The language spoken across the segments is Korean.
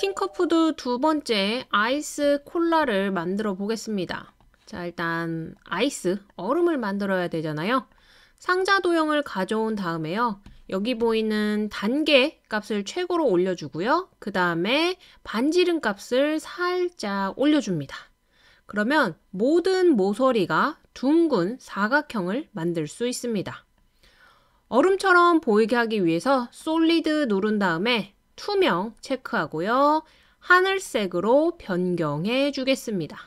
팅커푸드 두 번째 아이스 콜라를 만들어 보겠습니다. 자, 일단 아이스, 얼음을 만들어야 되잖아요. 상자 도형을 가져온 다음에요. 여기 보이는 단계 값을 최고로 올려주고요. 그 다음에 반지름 값을 살짝 올려줍니다. 그러면 모든 모서리가 둥근 사각형을 만들 수 있습니다. 얼음처럼 보이게 하기 위해서 솔리드 누른 다음에 투명 체크하고요. 하늘색으로 변경해 주겠습니다.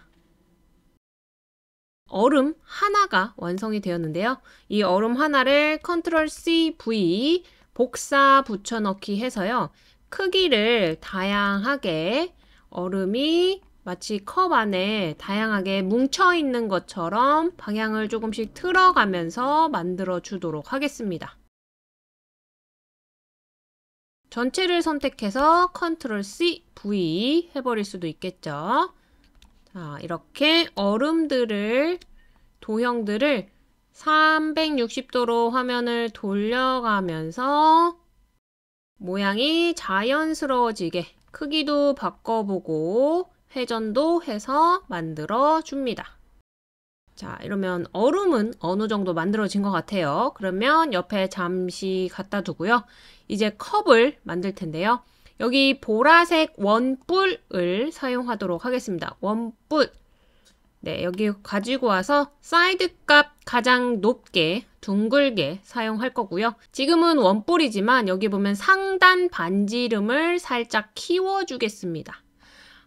얼음 하나가 완성이 되었는데요. 이 얼음 하나를 컨트롤 C, V 복사 붙여넣기 해서요. 크기를 다양하게 얼음이 마치 컵 안에 다양하게 뭉쳐 있는 것처럼 방향을 조금씩 틀어가면서 만들어 주도록 하겠습니다. 전체를 선택해서 컨트롤 C, V 해버릴 수도 있겠죠. 자, 이렇게 얼음들을, 도형들을 360도로 화면을 돌려가면서 모양이 자연스러워지게 크기도 바꿔보고 회전도 해서 만들어 줍니다. 자 이러면 얼음은 어느 정도 만들어진 것 같아요. 그러면 옆에 잠시 갖다 두고요. 이제 컵을 만들 텐데요. 여기 보라색 원뿔을 사용하도록 하겠습니다. 원뿔 네 여기 가지고 와서 사이드 값 가장 높게 둥글게 사용할 거고요. 지금은 원뿔이지만 여기 보면 상단 반지름을 살짝 키워주겠습니다.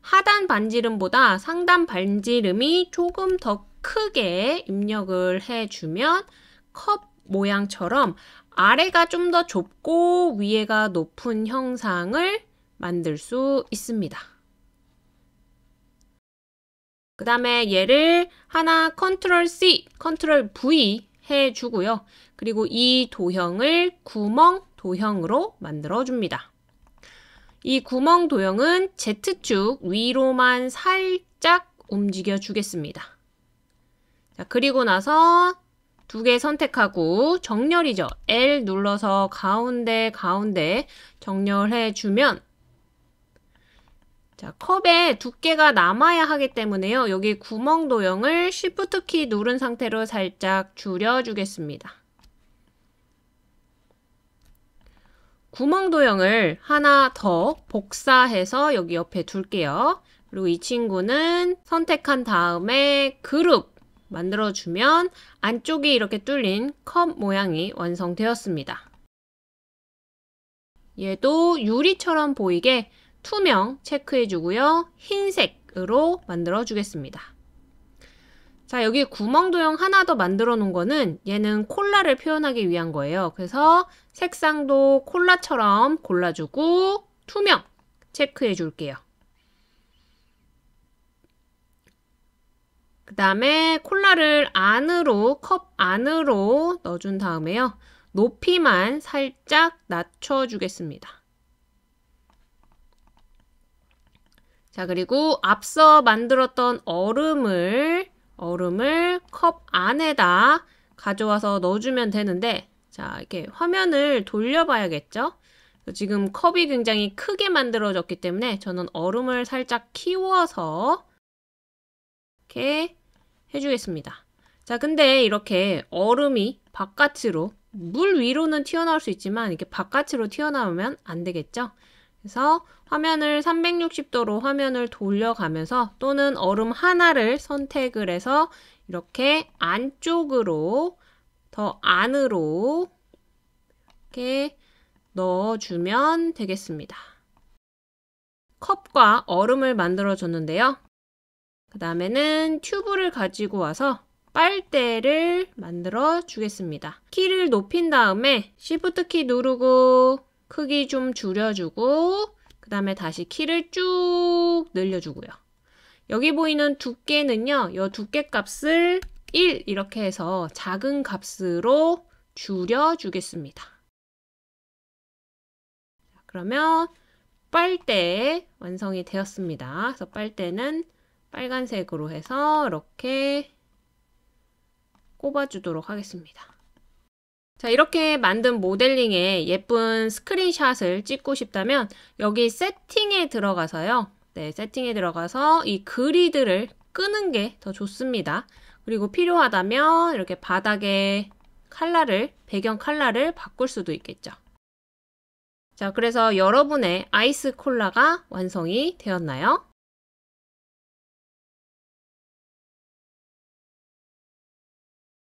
하단 반지름보다 상단 반지름이 조금 더 크게 입력을 해주면 컵 모양처럼 아래가 좀 더 좁고 위에가 높은 형상을 만들 수 있습니다. 그 다음에 얘를 하나 컨트롤 C, 컨트롤 V 해주고요. 그리고 이 도형을 구멍 도형으로 만들어줍니다. 이 구멍 도형은 Z축 위로만 살짝 움직여 주겠습니다. 자, 그리고 나서 두 개 선택하고 정렬이죠. L 눌러서 가운데 가운데 정렬해 주면 자, 컵에 두께가 남아야 하기 때문에요. 여기 구멍 도형을 Shift 키 누른 상태로 살짝 줄여주겠습니다. 구멍 도형을 하나 더 복사해서 여기 옆에 둘게요. 그리고 이 친구는 선택한 다음에 그룹 만들어주면 안쪽이 이렇게 뚫린 컵 모양이 완성되었습니다. 얘도 유리처럼 보이게 투명 체크해주고요. 흰색으로 만들어주겠습니다. 자, 여기 구멍 도형 하나 더 만들어 놓은 거는 얘는 콜라를 표현하기 위한 거예요. 그래서 색상도 콜라처럼 골라주고 투명 체크해 줄게요. 그 다음에 콜라를 안으로, 컵 안으로 넣어준 다음에요. 높이만 살짝 낮춰주겠습니다. 자, 그리고 앞서 만들었던 얼음을, 얼음을 컵 안에다 가져와서 넣어주면 되는데, 자, 이렇게 화면을 돌려봐야겠죠? 지금 컵이 굉장히 크게 만들어졌기 때문에 저는 얼음을 살짝 키워서 이렇게 해주겠습니다. 자, 근데 이렇게 얼음이 바깥으로 물 위로는 튀어나올 수 있지만 이렇게 바깥으로 튀어나오면 안 되겠죠? 그래서 화면을 360도로 화면을 돌려가면서 또는 얼음 하나를 선택을 해서 이렇게 안쪽으로 더 안으로 이렇게 넣어주면 되겠습니다. 컵과 얼음을 만들어 줬는데요. 그 다음에는 튜브를 가지고 와서 빨대를 만들어 주겠습니다. 키를 높인 다음에 Shift 키 누르고 크기 좀 줄여주고 그 다음에 다시 키를 쭉 늘려주고요. 여기 보이는 두께는요. 이 두께 값을 1 이렇게 해서 작은 값으로 줄여주겠습니다. 그러면 빨대 완성이 되었습니다. 그래서 빨대는 빨간색으로 해서 이렇게 꼽아주도록 하겠습니다. 자 이렇게 만든 모델링에 예쁜 스크린샷을 찍고 싶다면 여기 세팅에 들어가서요. 네, 세팅에 들어가서 이 그리드를 끄는 게 더 좋습니다. 그리고 필요하다면 이렇게 바닥에 칼라를 배경 칼라를 바꿀 수도 있겠죠. 자 그래서 여러분의 아이스 콜라가 완성이 되었나요?